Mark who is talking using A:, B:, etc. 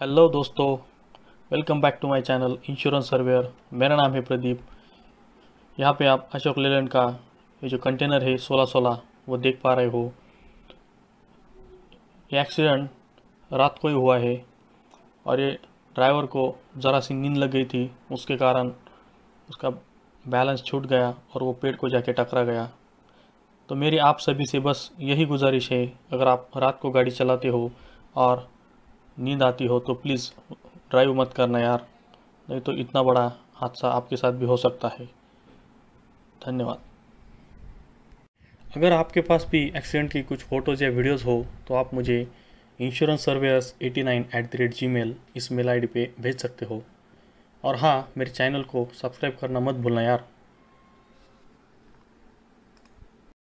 A: hello दोस्तों welcome back to my channel insurance surveyor मेरा नाम है प्रदीप यहाँ पे आप अशोक लेलैंड का ये जो कंटेनर है सोलह सोलह वो देख पा रहे हो ये एक्सीडेंट रात को ही हुआ है और ये ड्राइवर को ज़रा सी नींद लग गई थी उसके कारण उसका बैलेंस छूट गया और वो पेड़ को जाके टकरा गया तो मेरी आप सभी से बस यही गुजारिश है अगर आप रात को गाड़ी चलाते हो और नींद आती हो तो प्लीज़ ड्राइव मत करना यार नहीं तो इतना बड़ा हादसा आपके साथ भी हो सकता है धन्यवाद अगर आपके पास भी एक्सीडेंट की कुछ फ़ोटोज़ या वीडियोस हो तो आप मुझे insurance surveyors eighty nine at the rate G mail इस मेल आई पर भेज सकते हो और हाँ मेरे चैनल को सब्सक्राइब करना मत भूलना यार